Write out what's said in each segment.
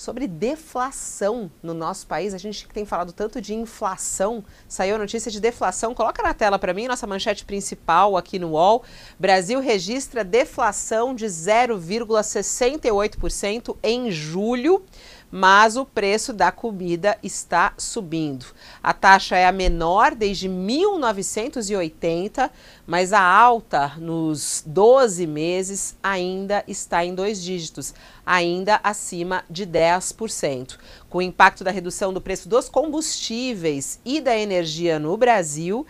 sobre deflação no nosso país. A gente que tem falado tanto de inflação, saiu a notícia de deflação. Coloca na tela para mim nossa manchete principal aqui no UOL. Brasil registra deflação de 0,68% em julho mas o preço da comida está subindo. A taxa é a menor desde 1980, mas a alta nos 12 meses ainda está em dois dígitos, ainda acima de 10%. Com o impacto da redução do preço dos combustíveis e da energia no Brasil, uh,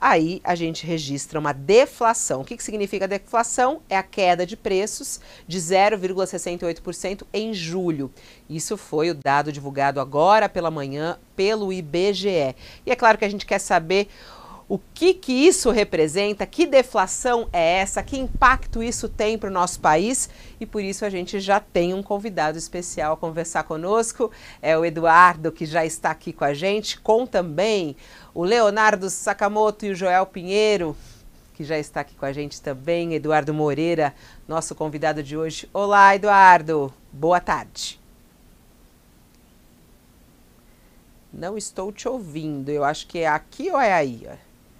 aí a gente registra uma deflação. O que, que significa deflação? É a queda de preços de 0,68% em julho isso foi o dado divulgado agora pela manhã pelo IBGE. E é claro que a gente quer saber o que, que isso representa, que deflação é essa, que impacto isso tem para o nosso país e por isso a gente já tem um convidado especial a conversar conosco, é o Eduardo que já está aqui com a gente, com também o Leonardo Sakamoto e o Joel Pinheiro que já está aqui com a gente também, Eduardo Moreira, nosso convidado de hoje. Olá, Eduardo, boa tarde. Não estou te ouvindo. Eu acho que é aqui ou é aí?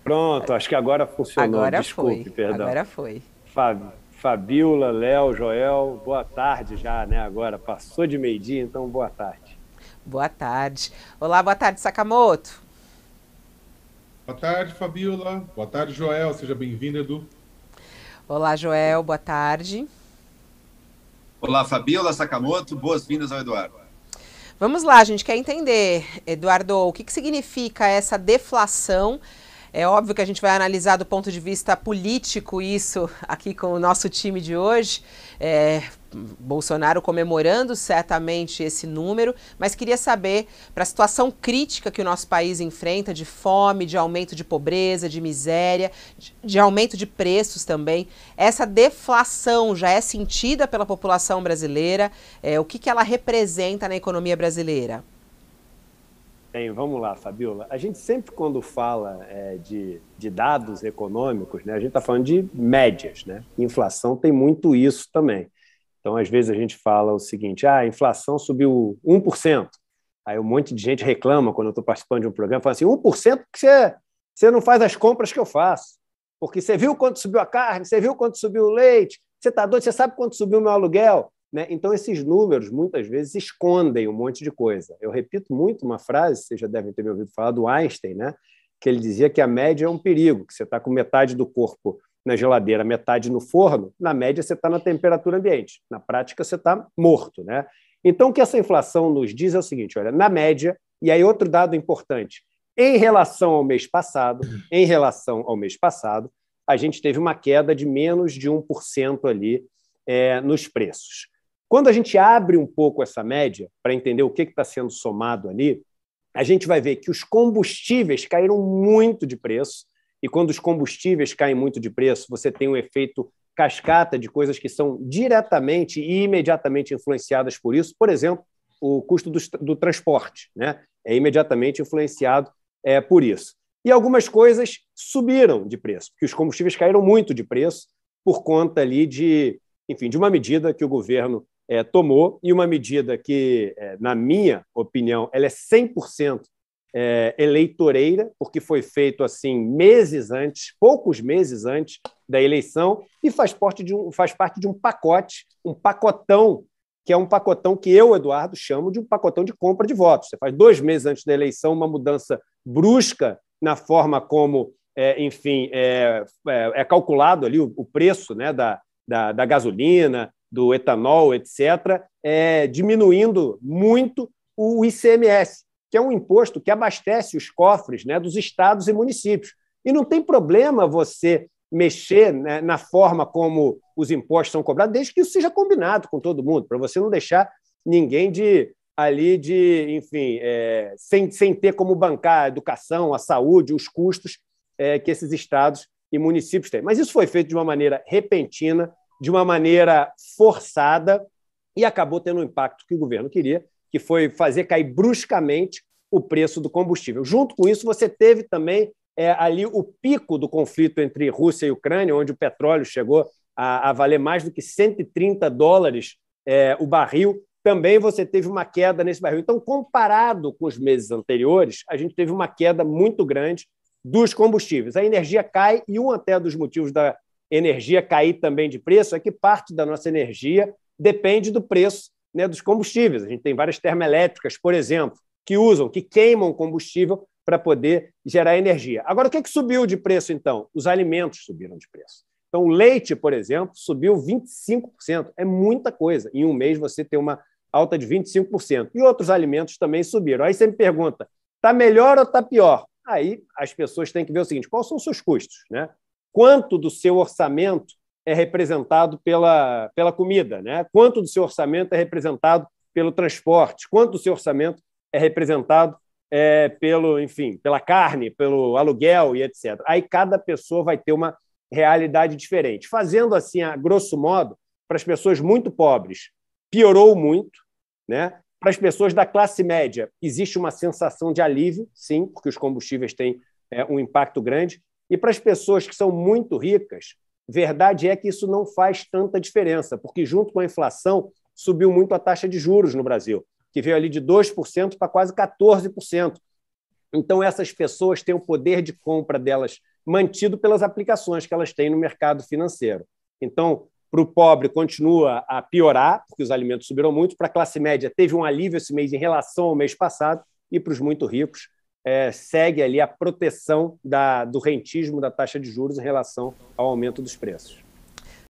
Pronto, acho que agora funcionou. Agora Desculpe, foi. perdão. Agora foi. Fábio. Fabiola, Léo, Joel, boa tarde já, né? Agora passou de meio-dia, então boa tarde. Boa tarde. Olá, boa tarde, Sakamoto. Boa tarde, Fabiola. Boa tarde, Joel. Seja bem-vindo, Edu. Olá, Joel. Boa tarde. Olá, Fabiola Sakamoto. Boas-vindas ao Eduardo. Vamos lá, a gente quer entender, Eduardo, o que, que significa essa deflação é óbvio que a gente vai analisar do ponto de vista político isso aqui com o nosso time de hoje. É, Bolsonaro comemorando certamente esse número, mas queria saber, para a situação crítica que o nosso país enfrenta, de fome, de aumento de pobreza, de miséria, de, de aumento de preços também, essa deflação já é sentida pela população brasileira? É, o que, que ela representa na economia brasileira? Bem, vamos lá, Fabiola. A gente sempre, quando fala é, de, de, dados econômicos, né, a gente está falando de médias. Né? Inflação tem muito isso também. Então, às vezes, a gente fala o seguinte: ah, a inflação subiu 1%. Aí um monte de gente reclama quando eu estou participando de um programa, fala assim: 1% que você, você não faz as compras que eu faço. Porque você viu quanto subiu a carne, você viu quanto subiu o leite, você está doido, você sabe quanto subiu o meu aluguel. Né? Então, esses números muitas vezes escondem um monte de coisa. Eu repito muito uma frase, vocês já devem ter me ouvido falar, do Einstein, né? que ele dizia que a média é um perigo, que você está com metade do corpo na geladeira, metade no forno, na média você está na temperatura ambiente, na prática você está morto. Né? Então, o que essa inflação nos diz é o seguinte: olha, na média, e aí outro dado importante, em relação ao mês passado, em relação ao mês passado, a gente teve uma queda de menos de 1% ali é, nos preços. Quando a gente abre um pouco essa média para entender o que está sendo somado ali, a gente vai ver que os combustíveis caíram muito de preço. E quando os combustíveis caem muito de preço, você tem um efeito cascata de coisas que são diretamente e imediatamente influenciadas por isso. Por exemplo, o custo do, do transporte né? é imediatamente influenciado é, por isso. E algumas coisas subiram de preço, porque os combustíveis caíram muito de preço por conta ali de, enfim, de uma medida que o governo é, tomou, e uma medida que, é, na minha opinião, ela é 100% é, eleitoreira, porque foi feito assim meses antes, poucos meses antes da eleição, e faz parte de um, faz parte de um pacote, um pacotão que é um pacotão que eu, Eduardo, chamo de um pacotão de compra de votos. Você faz dois meses antes da eleição uma mudança brusca na forma como, é, enfim, é, é, é calculado ali o, o preço né, da, da, da, gasolina, do etanol, etc., é, diminuindo muito o ICMS, que é um imposto que abastece os cofres né, dos estados e municípios. E não tem problema você mexer né, na forma como os impostos são cobrados, desde que isso seja combinado com todo mundo, para você não deixar ninguém de ali de, enfim, é, sem, sem ter como bancar a educação, a saúde, os custos é, que esses estados e municípios têm. Mas isso foi feito de uma maneira repentina, de uma maneira forçada e acabou tendo o impacto que o governo queria, que foi fazer cair bruscamente o preço do combustível. Junto com isso, você teve também é, ali o pico do conflito entre Rússia e Ucrânia, onde o petróleo chegou a, a valer mais do que 130 dólares é, o barril. Também você teve uma queda nesse barril. Então, comparado com os meses anteriores, a gente teve uma queda muito grande dos combustíveis. A energia cai e um até dos motivos da energia cair também de preço, é que parte da nossa energia depende do preço né, dos combustíveis. A gente tem várias termoelétricas, por exemplo, que usam, que queimam combustível para poder gerar energia. Agora, o que, é que subiu de preço, então? Os alimentos subiram de preço. Então, o leite, por exemplo, subiu 25%. É muita coisa. Em um mês, você tem uma alta de 25%. E outros alimentos também subiram. Aí você me pergunta, está melhor ou está pior? Aí as pessoas têm que ver o seguinte: quais são os seus custos? Né? quanto do seu orçamento é representado pela, pela comida, né? quanto do seu orçamento é representado pelo transporte, quanto do seu orçamento é representado é, pelo, enfim, pela carne, pelo aluguel e etc. Aí cada pessoa vai ter uma realidade diferente. Fazendo assim, a grosso modo, para as pessoas muito pobres, piorou muito, né? Para as pessoas da classe média, existe uma sensação de alívio, sim, porque os combustíveis têm é, um impacto grande, e para as pessoas que são muito ricas, verdade é que isso não faz tanta diferença, porque junto com a inflação subiu muito a taxa de juros no Brasil, que veio ali de 2% para quase 14%. Então essas pessoas têm o poder de compra delas mantido pelas aplicações que elas têm no mercado financeiro. Então, para o pobre continua a piorar, porque os alimentos subiram muito, para a classe média teve um alívio esse mês em relação ao mês passado, e para os muito ricos é, segue ali a proteção da, do rentismo da taxa de juros em relação ao aumento dos preços.